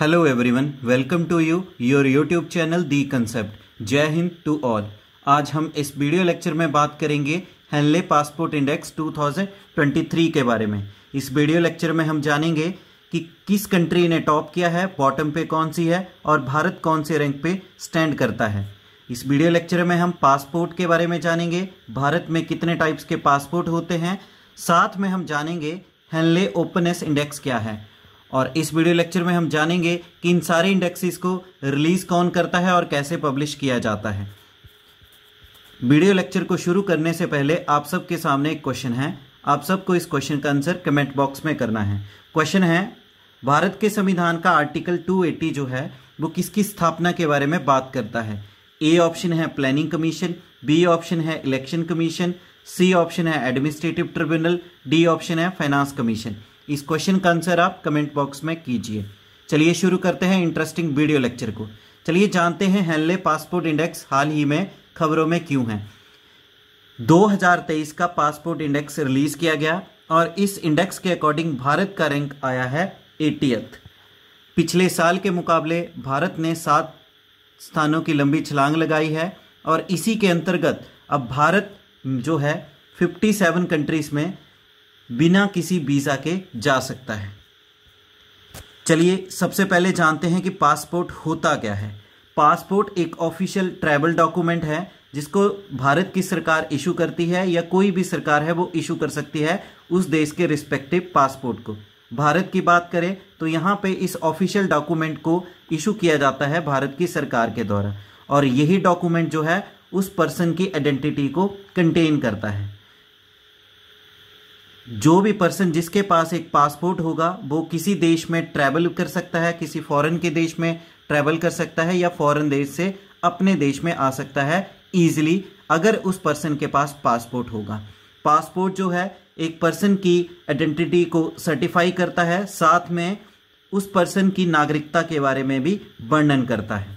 hello everyone welcome to you your YouTube channel the concept Jai Hind to all आज हम इस video lecture में बात करेंगे हेनले पासपोर्ट इंडेक्स 2023 के बारे में इस वीडियो लेक्चर में हम जानेंगे कि किस कंट्री ने टॉप किया है बॉटम पे कौन सी है और भारत कौन से रैंक पे स्टैंड करता है इस वीडियो लेक्चर में हम पासपोर्ट के बारे में जानेंगे भारत में कितने टाइप्स के पासपोर्ट होते हैं साथ में हम जानेंगे हेनले ओपननेस इंडेक्स क्या है और इस वीडियो लेक्चर में हम जानेंगे कि इन सारे इंडेक्सेस को रिलीज़ कौन करता है और कैसे पब्लिश किया जाता है वीडियो लेक्चर को शुरू करने से पहले आप सबके सामने एक क्वेश्चन है आप सबको इस क्वेश्चन का आंसर कमेंट बॉक्स में करना है क्वेश्चन है भारत के संविधान का आर्टिकल 280 जो है वो किसकी स्थापना के बारे में बात करता है ए ऑप्शन है प्लानिंग कमीशन बी ऑप्शन है इलेक्शन कमीशन सी ऑप्शन है एडमिनिस्ट्रेटिव ट्रिब्यूनल डी ऑप्शन है फाइनेंस कमीशन इस क्वेश्चन का आंसर आप कमेंट बॉक्स में कीजिए चलिए शुरू करते हैं इंटरेस्टिंग वीडियो लेक्चर को चलिए जानते हैं हेनले पासपोर्ट इंडेक्स हाल ही में खबरों में क्यों है 2023 का पासपोर्ट इंडेक्स रिलीज किया गया और इस इंडेक्स के अकॉर्डिंग भारत का रैंक आया है एटीएथ पिछले साल के मुकाबले भारत ने सात स्थानों की लंबी छलांग लगाई है और इसी के अंतर्गत अब भारत जो है 57 कंट्रीज़ में बिना किसी वीज़ा के जा सकता है चलिए सबसे पहले जानते हैं कि पासपोर्ट होता क्या है पासपोर्ट एक ऑफिशियल ट्रैवल डॉक्यूमेंट है जिसको भारत की सरकार इशू करती है या कोई भी सरकार है वो इशू कर सकती है उस देश के रिस्पेक्टिव पासपोर्ट को भारत की बात करें तो यहाँ पे इस ऑफिशियल डॉक्यूमेंट को इशू किया जाता है भारत की सरकार के द्वारा और यही डॉक्यूमेंट जो है उस पर्सन की आइडेंटिटी को कंटेन करता है जो भी पर्सन जिसके पास एक पासपोर्ट होगा वो किसी देश में ट्रैवल कर सकता है किसी फॉरेन के देश में ट्रैवल कर सकता है या फॉरेन देश से अपने देश में आ सकता है ईजिली अगर उस पर्सन के पास पासपोर्ट होगा पासपोर्ट जो है एक पर्सन की आइडेंटिटी को सर्टिफाई करता है साथ में उस पर्सन की नागरिकता के बारे में भी वर्णन करता है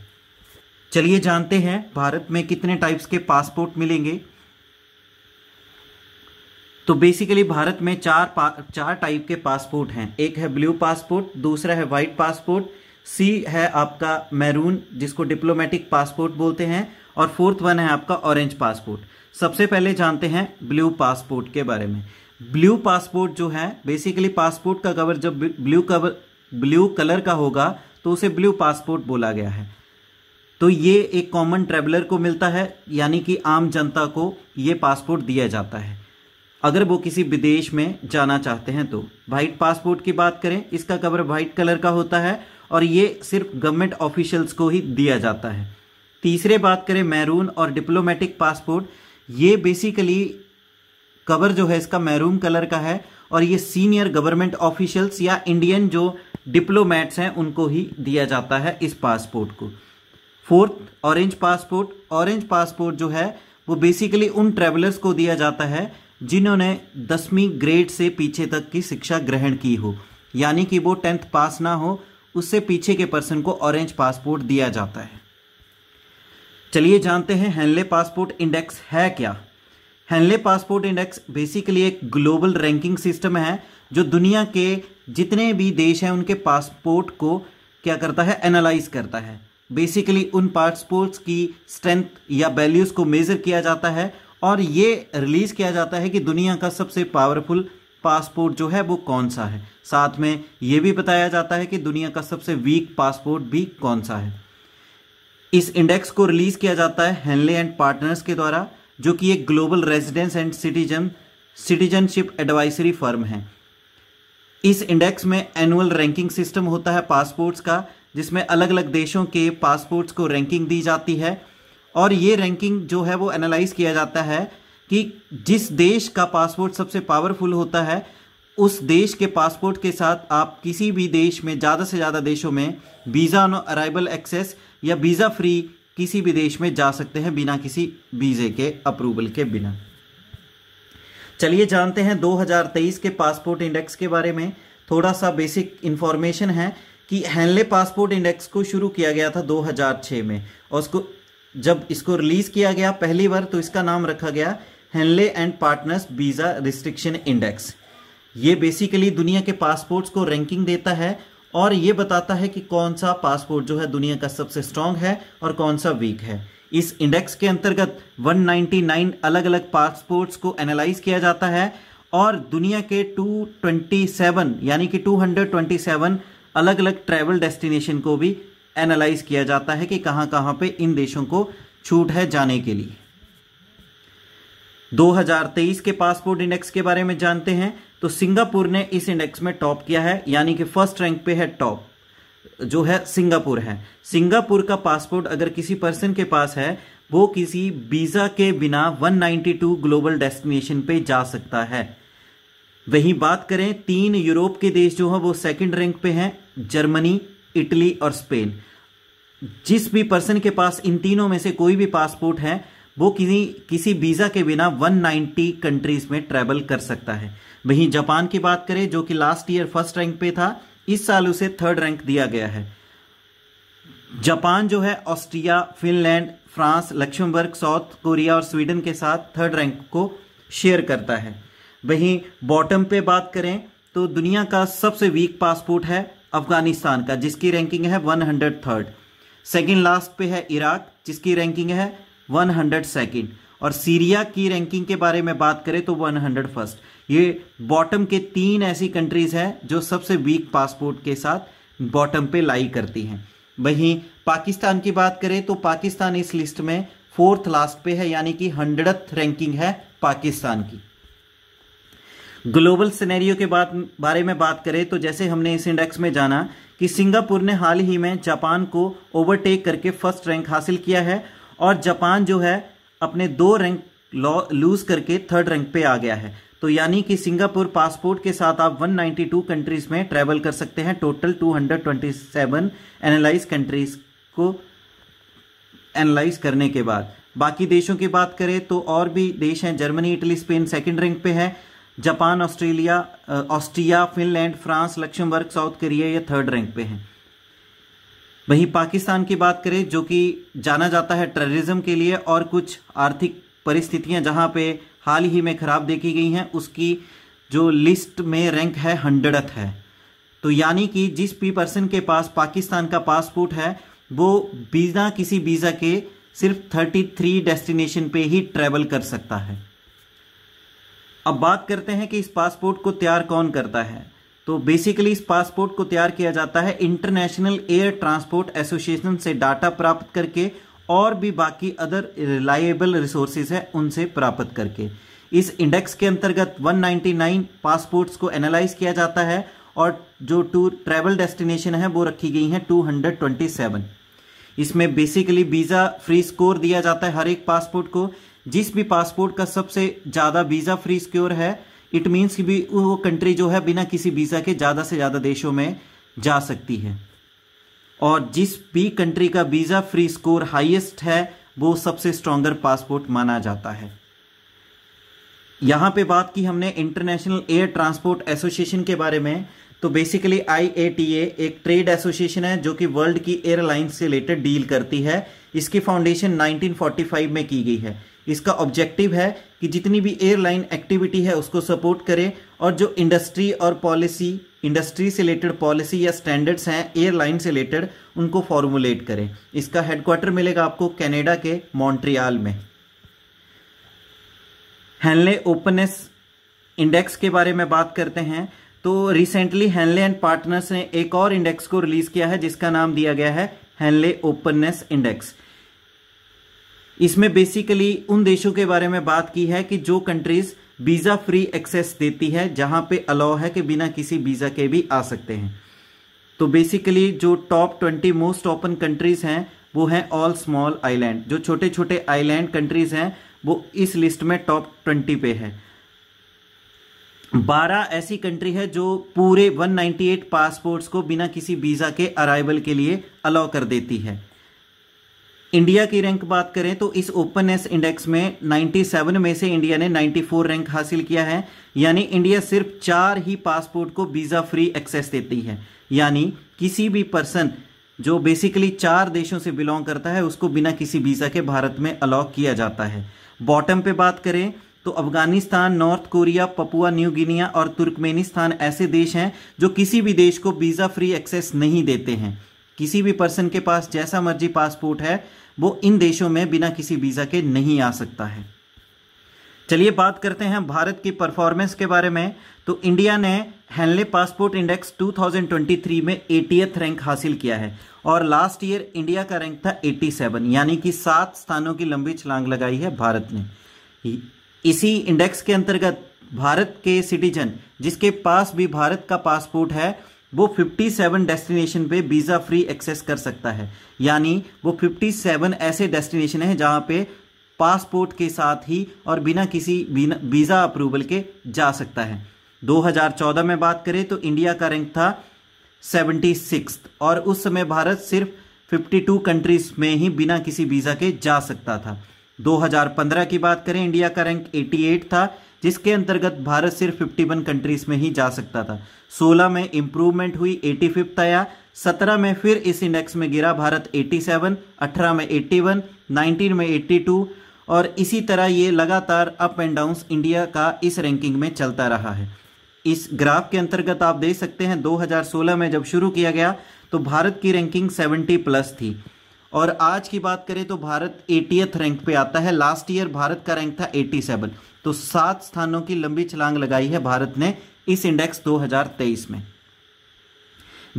चलिए जानते हैं भारत में कितने टाइप्स के पासपोर्ट मिलेंगे तो बेसिकली भारत में चार चार टाइप के पासपोर्ट हैं एक है ब्लू पासपोर्ट दूसरा है वाइट पासपोर्ट सी है आपका मैरून जिसको डिप्लोमेटिक पासपोर्ट बोलते हैं और फोर्थ वन है आपका ऑरेंज पासपोर्ट सबसे पहले जानते हैं ब्लू पासपोर्ट के बारे में ब्लू पासपोर्ट जो है बेसिकली पासपोर्ट का कवर जब ब्लू कवर ब्लू कलर का होगा तो उसे ब्लू पासपोर्ट बोला गया है तो ये एक कॉमन ट्रेवलर को मिलता है यानी कि आम जनता को ये पासपोर्ट दिया जाता है अगर वो किसी विदेश में जाना चाहते हैं तो वाइट पासपोर्ट की बात करें इसका कवर वाइट कलर का होता है और ये सिर्फ गवर्नमेंट ऑफिशियल्स को ही दिया जाता है तीसरे बात करें मैरून और डिप्लोमेटिक पासपोर्ट ये बेसिकली कवर जो है इसका मैरून कलर का है और ये सीनियर गवर्नमेंट ऑफिशियल्स या इंडियन जो डिप्लोमेट्स हैं उनको ही दिया जाता है इस पासपोर्ट को fourth orange passport orange passport जो है वो बेसिकली उन ट्रेवलर्स को दिया जाता है जिन्होंने दसवीं ग्रेड से पीछे तक की शिक्षा ग्रहण की हो यानी कि वो टेंथ पास ना हो उससे पीछे के पर्सन को ऑरेंज पासपोर्ट दिया जाता है चलिए जानते हैं हैंनले पासपोर्ट इंडेक्स है क्या हैंनले पासपोर्ट इंडेक्स बेसिकली एक ग्लोबल रैंकिंग सिस्टम है जो दुनिया के जितने भी देश हैं उनके पासपोर्ट को क्या करता है एनालाइज करता है बेसिकली उन पासपोर्ट्स की स्ट्रेंथ या वैल्यूज़ को मेज़र किया जाता है और ये रिलीज़ किया जाता है कि दुनिया का सबसे पावरफुल पासपोर्ट जो है वो कौन सा है साथ में ये भी बताया जाता है कि दुनिया का सबसे वीक पासपोर्ट भी कौन सा है इस इंडेक्स को रिलीज़ किया जाता है हेनले एंड पार्टनर्स के द्वारा जो कि एक global residence and citizen citizenship advisory firm है इस इंडेक्स में एनुअल रैंकिंग सिस्टम होता है पासपोर्ट्स का जिसमें अलग अलग देशों के पासपोर्ट्स को रैंकिंग दी जाती है और ये रैंकिंग जो है वो एनालाइज किया जाता है कि जिस देश का पासपोर्ट सबसे पावरफुल होता है उस देश के पासपोर्ट के साथ आप किसी भी देश में ज़्यादा से ज़्यादा देशों में वीज़ा ऑन अराइवल एक्सेस या वीज़ा फ्री किसी भी देश में जा सकते हैं बिना किसी वीज़े के अप्रूवल के बिना चलिए जानते हैं 2023 के पासपोर्ट इंडेक्स के बारे में थोड़ा सा बेसिक इन्फॉर्मेशन है कि हैनले पासपोर्ट इंडेक्स को शुरू किया गया था 2006 में और उसको जब इसको रिलीज किया गया पहली बार तो इसका नाम रखा गया Henley and partners visa restriction index ये बेसिकली दुनिया के पासपोर्ट्स को रैंकिंग देता है और ये बताता है कि कौन सा पासपोर्ट जो है दुनिया का सबसे स्ट्रांग है और कौन सा वीक है इस इंडेक्स के अंतर्गत 199 अलग अलग पासपोर्ट्स को एनालाइज किया जाता है और दुनिया के 227 यानी कि 227 अलग अलग ट्रैवल डेस्टिनेशन को भी एनालाइज किया जाता है कि कहां कहां पे इन देशों को छूट है जाने के लिए 2023 के पासपोर्ट इंडेक्स के बारे में जानते हैं तो सिंगापुर ने इस इंडेक्स में टॉप किया है यानी कि फर्स्ट रैंक पे है टॉप जो है सिंगापुर है सिंगापुर का पासपोर्ट अगर किसी पर्सन के पास है वो किसी वीज़ा के बिना 192 ग्लोबल डेस्टिनेशन पे जा सकता है वहीं बात करें तीन यूरोप के देश जो है वो सेकंड रैंक पे हैं जर्मनी इटली और स्पेन जिस भी पर्सन के पास इन तीनों में से कोई भी पासपोर्ट है वो किसी किसी वीज़ा के बिना 190 कंट्रीज़ में ट्रेवल कर सकता है वहीं जापान की बात करें जो कि लास्ट ईयर फर्स्ट रैंक पे था इस साल उसे थर्ड रैंक दिया गया है जापान जो है Austria Finland France Luxembourg South Korea और स्वीडन के साथ थर्ड रैंक को शेयर करता है वहीं बॉटम पे बात करें तो दुनिया का सबसे वीक पासपोर्ट है अफगानिस्तान का जिसकी रैंकिंग है one hundred third second last पे है इराक जिसकी रैंकिंग है वन हंड्रेड सेकेंड और सीरिया की रैंकिंग के बारे में बात करें तो वन हंड्रेड फर्स्ट ये बॉटम के तीन ऐसी कंट्रीज़ हैं जो सबसे वीक पासपोर्ट के साथ बॉटम पे लाई करती हैं वहीं पाकिस्तान की बात करें तो पाकिस्तान इस लिस्ट में फोर्थ लास्ट पे है यानी कि हंड्रेड रैंकिंग है पाकिस्तान की ग्लोबल सिनेरियो के बाद बारे में बात करें तो जैसे हमने इस इंडेक्स में जाना कि सिंगापुर ने हाल ही में जापान को ओवरटेक करके फर्स्ट रैंक हासिल किया है और जापान जो है अपने दो रैंक लूज करके थर्ड रैंक पे आ गया है तो यानी कि सिंगापुर पासपोर्ट के साथ आप 192 कंट्रीज में ट्रेवल कर सकते हैं टोटल 227 एनालाइज कंट्रीज को एनालाइज करने के बाद बाकी देशों की बात करें तो और भी देश हैं Germany Italy Spain second rank पे है Japan Australia Austria Finland France Luxembourg South Korea ये थर्ड रैंक पे हैं वहीं पाकिस्तान की बात करें जो कि जाना जाता है टेररिज्म के लिए और कुछ आर्थिक परिस्थितियां जहां पे हाल ही में ख़राब देखी गई हैं उसकी जो लिस्ट में रैंक है हंड्रेडथ है तो यानी कि जिस भी पर्सन के पास पाकिस्तान का पासपोर्ट है वो बिना किसी वीज़ा के सिर्फ 33 डेस्टिनेशन पे ही ट्रैवल कर सकता है अब बात करते हैं कि इस पासपोर्ट को तैयार कौन करता है तो बेसिकली इस पासपोर्ट को तैयार किया जाता है इंटरनेशनल एयर ट्रांसपोर्ट एसोसिएशन से डाटा प्राप्त करके और भी बाकी अदर रिलायबल रिसोर्सेज हैं उनसे प्राप्त करके इस इंडेक्स के अंतर्गत 199 पासपोर्ट्स को एनालाइज किया जाता है और जो टूर ट्रैवल डेस्टिनेशन है वो रखी गई हैं 227 इसमें बेसिकली वीज़ा फ्री स्कोर दिया जाता है हर एक पासपोर्ट को जिस भी पासपोर्ट का सबसे ज़्यादा वीज़ा फ्री स्क्योर है इट मीन्स कि भी वो कंट्री जो है बिना किसी वीज़ा के ज़्यादा से ज़्यादा देशों में जा सकती है और जिस भी कंट्री का वीज़ा फ्री स्कोर हाईएस्ट है वो सबसे स्ट्रॉन्गर पासपोर्ट माना जाता है यहां पे बात की हमने इंटरनेशनल एयर ट्रांसपोर्ट एसोसिएशन के बारे में तो बेसिकली आई एक ट्रेड एसोसिएशन है जो कि वर्ल्ड की एयरलाइंस से रिलेटेड डील करती है इसकी फाउंडेशन 1945 में की गई है इसका ऑब्जेक्टिव है कि जितनी भी एयरलाइन एक्टिविटी है उसको सपोर्ट करे और जो इंडस्ट्री और पॉलिसी इंडस्ट्री से रिलेटेड पॉलिसी या स्टैंडर्ड्स हैं एयरलाइन से रिलेटेड उनको फॉर्मुलेट करें इसका हेडक्वार्टर मिलेगा आपको कैनेडा के मॉन्ट्रियाल में हेनले ओपननेस इंडेक्स के बारे में बात करते हैं तो रिसेंटली हैनले एंड पार्टनर्स ने एक और इंडेक्स को रिलीज किया है जिसका नाम दिया गया है हैनले ओपननेस इंडेक्स इसमें बेसिकली उन देशों के बारे में बात की है कि जो कंट्रीज वीज़ा फ्री एक्सेस देती है जहां पे अलाउ है कि बिना किसी वीज़ा के भी आ सकते हैं तो बेसिकली जो top twenty most open countries हैं वो हैं ऑल स्मॉल आइलैंड जो छोटे छोटे आइलैंड कंट्रीज हैं वो इस लिस्ट में टॉप ट्वेंटी पे है बारह ऐसी कंट्री है जो पूरे 198 पासपोर्ट्स को बिना किसी वीज़ा के अराइवल के लिए अलाउ कर देती है इंडिया की रैंक बात करें तो इस ओपननेस इंडेक्स में 97 में से इंडिया ने 94 रैंक हासिल किया है यानी इंडिया सिर्फ चार ही पासपोर्ट को वीज़ा फ्री एक्सेस देती है यानी किसी भी पर्सन जो बेसिकली चार देशों से बिलोंग करता है उसको बिना किसी वीज़ा के भारत में अलाउ किया जाता है बॉटम पे बात करें तो Afghanistan North Korea Papua New Guinea और तुर्कमेनिस्तान ऐसे देश हैं जो किसी भी देश को वीज़ा फ्री एक्सेस नहीं देते हैं किसी भी पर्सन के पास जैसा मर्जी पासपोर्ट है वो इन देशों में बिना किसी वीज़ा के नहीं आ सकता है चलिए बात करते हैं भारत की परफॉर्मेंस के बारे में तो इंडिया ने हेनले पासपोर्ट इंडेक्स 2023 में एटीएथ रैंक हासिल किया है और लास्ट ईयर इंडिया का रैंक था 87 यानी कि सात स्थानों की लंबी छलांग लगाई है भारत ने इसी इंडेक्स के अंतर्गत भारत के सिटीजन जिसके पास भी भारत का पासपोर्ट है वो 57 डेस्टिनेशन पे वीज़ा फ्री एक्सेस कर सकता है यानी वो 57 ऐसे डेस्टिनेशन है जहाँ पे पासपोर्ट के साथ ही और बिना किसी वीज़ा अप्रूवल के जा सकता है 2014 में बात करें तो इंडिया का रैंक था सेवेंटी और उस समय भारत सिर्फ 52 कंट्रीज में ही बिना किसी वीज़ा के जा सकता था 2015 की बात करें इंडिया का रैंक 88 था जिसके अंतर्गत भारत सिर्फ 51 कंट्रीज में ही जा सकता था 16 में इम्प्रूवमेंट हुई 85 आया 17 में फिर इस इंडेक्स में गिरा भारत 87, 18 में 81, 19 में 82 और इसी तरह ये लगातार अप एंड डाउन इंडिया का इस रैंकिंग में चलता रहा है इस ग्राफ के अंतर्गत आप देख सकते हैं 2016 में जब शुरू किया गया तो भारत की रैंकिंग 70 प्लस थी और आज की बात करें तो भारत एटीएथ रैंक पे आता है लास्ट ईयर भारत का रैंक था 87 तो सात स्थानों की लंबी छलांग लगाई है भारत ने इस इंडेक्स 2023 में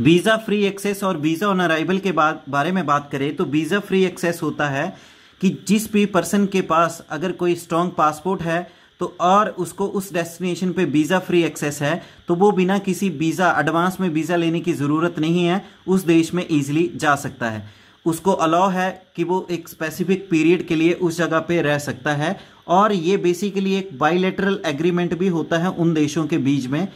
वीज़ा फ्री एक्सेस और वीज़ा ऑन अराइवल के बारे में बात करें तो वीज़ा फ्री एक्सेस होता है कि जिस भी पर्सन के पास अगर कोई स्ट्रॉन्ग पासपोर्ट है तो और उसको उस डेस्टिनेशन पे वीज़ा फ्री एक्सेस है तो वो बिना किसी वीज़ा एडवांस में वीज़ा लेने की ज़रूरत नहीं है उस देश में ईजिली जा सकता है उसको अलाउ है कि वो एक स्पेसिफिक पीरियड के लिए उस जगह पे रह सकता है और ये बेसिकली एक बाइलेटरल एग्रीमेंट भी होता है उन देशों के बीच में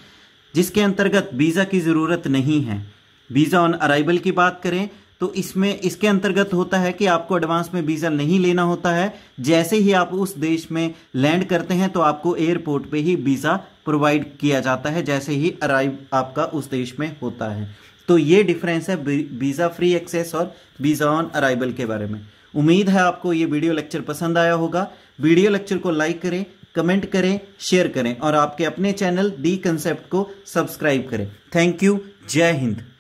जिसके अंतर्गत वीज़ा की ज़रूरत नहीं है वीज़ा ऑन अराइवल की बात करें तो इसमें इसके अंतर्गत होता है कि आपको एडवांस में वीज़ा नहीं लेना होता है जैसे ही आप उस देश में लैंड करते हैं तो आपको एयरपोर्ट पे ही वीज़ा प्रोवाइड किया जाता है जैसे ही अराइव आपका उस देश में होता है तो ये डिफरेंस है वीज़ा फ्री एक्सेस और वीज़ा ऑन अराइवल के बारे में उम्मीद है आपको ये वीडियो लेक्चर पसंद आया होगा वीडियो लेक्चर को लाइक करें कमेंट करें शेयर करें और आपके अपने चैनल दी कंसेप्ट को सब्सक्राइब करें थैंक यू जय हिंद